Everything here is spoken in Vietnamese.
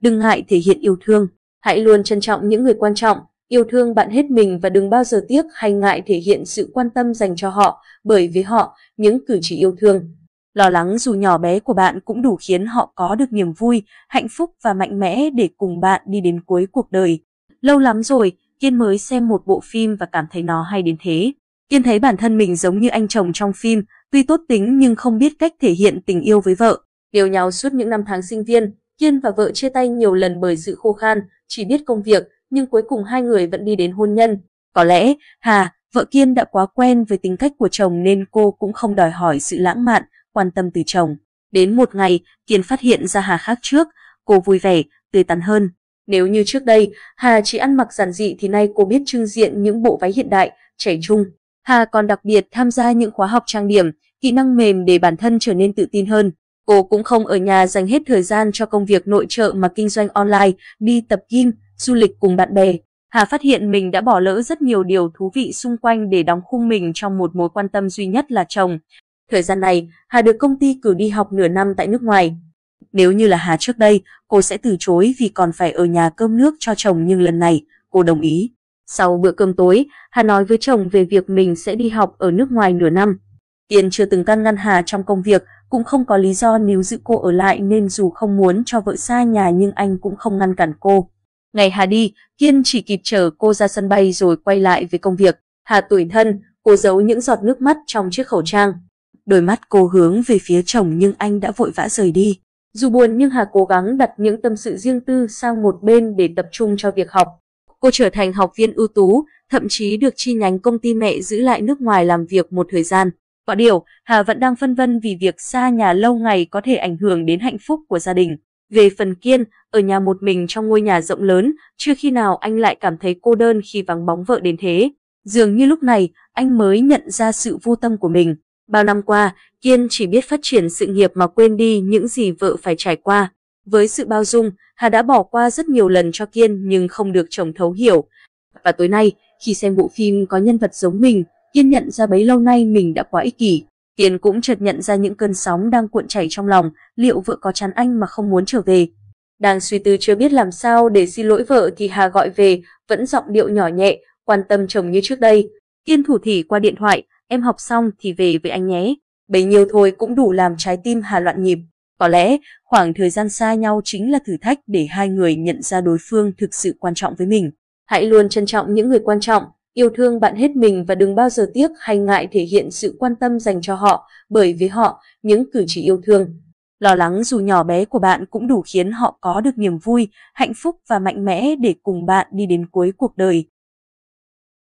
đừng ngại thể hiện yêu thương. Hãy luôn trân trọng những người quan trọng, yêu thương bạn hết mình và đừng bao giờ tiếc hay ngại thể hiện sự quan tâm dành cho họ, bởi với họ, những cử chỉ yêu thương, lo lắng dù nhỏ bé của bạn cũng đủ khiến họ có được niềm vui, hạnh phúc và mạnh mẽ để cùng bạn đi đến cuối cuộc đời. Lâu lắm rồi, Kiên mới xem một bộ phim và cảm thấy nó hay đến thế. Kiên thấy bản thân mình giống như anh chồng trong phim, tuy tốt tính nhưng không biết cách thể hiện tình yêu với vợ. Điều nhau suốt những năm tháng sinh viên, Kiên và vợ chia tay nhiều lần bởi sự khô khan, chỉ biết công việc, nhưng cuối cùng hai người vẫn đi đến hôn nhân. Có lẽ, Hà, vợ Kiên đã quá quen với tính cách của chồng nên cô cũng không đòi hỏi sự lãng mạn, quan tâm từ chồng. Đến một ngày, Kiên phát hiện ra Hà khác trước, cô vui vẻ, tươi tắn hơn. Nếu như trước đây, Hà chỉ ăn mặc giản dị thì nay cô biết trưng diện những bộ váy hiện đại, trẻ trung. Hà còn đặc biệt tham gia những khóa học trang điểm, kỹ năng mềm để bản thân trở nên tự tin hơn. Cô cũng không ở nhà dành hết thời gian cho công việc nội trợ mà kinh doanh online, đi tập gym, du lịch cùng bạn bè. Hà phát hiện mình đã bỏ lỡ rất nhiều điều thú vị xung quanh để đóng khung mình trong một mối quan tâm duy nhất là chồng. Thời gian này, Hà được công ty cử đi học nửa năm tại nước ngoài. Nếu như là Hà trước đây, cô sẽ từ chối vì còn phải ở nhà cơm nước cho chồng nhưng lần này, cô đồng ý. Sau bữa cơm tối, Hà nói với chồng về việc mình sẽ đi học ở nước ngoài nửa năm. Tiền chưa từng can ngăn Hà trong công việc, cũng không có lý do níu giữ cô ở lại nên dù không muốn cho vợ xa nhà nhưng anh cũng không ngăn cản cô. Ngày Hà đi, Kiên chỉ kịp chở cô ra sân bay rồi quay lại với công việc. Hà tuổi thân, cô giấu những giọt nước mắt trong chiếc khẩu trang. Đôi mắt cô hướng về phía chồng nhưng anh đã vội vã rời đi. Dù buồn nhưng Hà cố gắng đặt những tâm sự riêng tư sang một bên để tập trung cho việc học. Cô trở thành học viên ưu tú, thậm chí được chi nhánh công ty mẹ giữ lại nước ngoài làm việc một thời gian. Có điều, Hà vẫn đang phân vân vì việc xa nhà lâu ngày có thể ảnh hưởng đến hạnh phúc của gia đình. Về phần Kiên, ở nhà một mình trong ngôi nhà rộng lớn, chưa khi nào anh lại cảm thấy cô đơn khi vắng bóng vợ đến thế. Dường như lúc này, anh mới nhận ra sự vô tâm của mình. Bao năm qua, Kiên chỉ biết phát triển sự nghiệp mà quên đi những gì vợ phải trải qua. Với sự bao dung, Hà đã bỏ qua rất nhiều lần cho Kiên nhưng không được chồng thấu hiểu. Và tối nay, khi xem bộ phim có nhân vật giống mình, Yên nhận ra bấy lâu nay mình đã quá ích kỷ. Yên cũng chợt nhận ra những cơn sóng đang cuộn chảy trong lòng, liệu vợ có chán anh mà không muốn trở về. Đang suy tư chưa biết làm sao để xin lỗi vợ thì Hà gọi về, vẫn giọng điệu nhỏ nhẹ, quan tâm chồng như trước đây. Yên thủ thỉ qua điện thoại, em học xong thì về với anh nhé. Bấy nhiêu thôi cũng đủ làm trái tim Hà loạn nhịp. Có lẽ khoảng thời gian xa nhau chính là thử thách để hai người nhận ra đối phương thực sự quan trọng với mình. Hãy luôn trân trọng những người quan trọng, Yêu thương bạn hết mình và đừng bao giờ tiếc hay ngại thể hiện sự quan tâm dành cho họ, bởi với họ, những cử chỉ yêu thương, lo lắng dù nhỏ bé của bạn cũng đủ khiến họ có được niềm vui, hạnh phúc và mạnh mẽ để cùng bạn đi đến cuối cuộc đời.